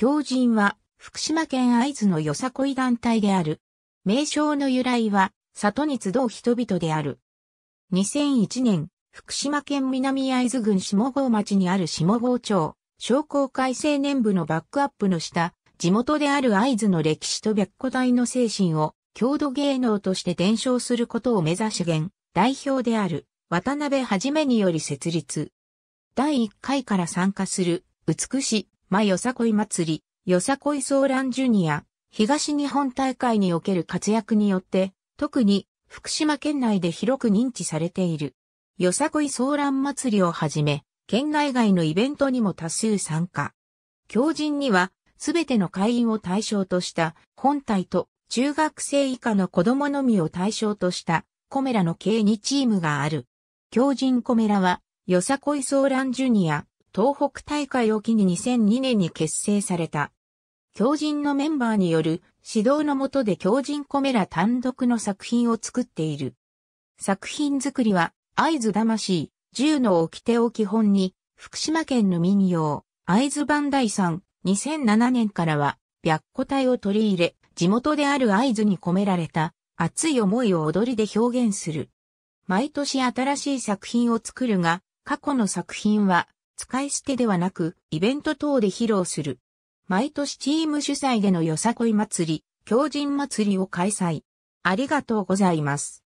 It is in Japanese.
狂人は、福島県合津のよさこい団体である。名称の由来は、里に集う人々である。2001年、福島県南合津郡下郷町にある下郷町、商工会青年部のバックアップの下、地元である合津の歴史と白古代の精神を、郷土芸能として伝承することを目指し現、代表である、渡辺はじめにより設立。第1回から参加する、美し、まよさこい祭り、よさこいソーランジュニア、東日本大会における活躍によって、特に福島県内で広く認知されている。よさこいソーラン祭りをはじめ、県内外のイベントにも多数参加。狂人には、すべての会員を対象とした本体と中学生以下の子供のみを対象としたコメラの計2チームがある。狂人コメラは、よさこいソーランジュニア、東北大会を機に2002年に結成された。狂人のメンバーによる指導の下で狂人コメラ単独の作品を作っている。作品作りは、合図魂、銃の掟を基本に、福島県の民謡、合図番さん、2007年からは、白虎隊を取り入れ、地元である合図に込められた、熱い思いを踊りで表現する。毎年新しい作品を作るが、過去の作品は使い捨てではなく、イベント等で披露する。毎年チーム主催でのよさこい祭り、狂人祭りを開催。ありがとうございます。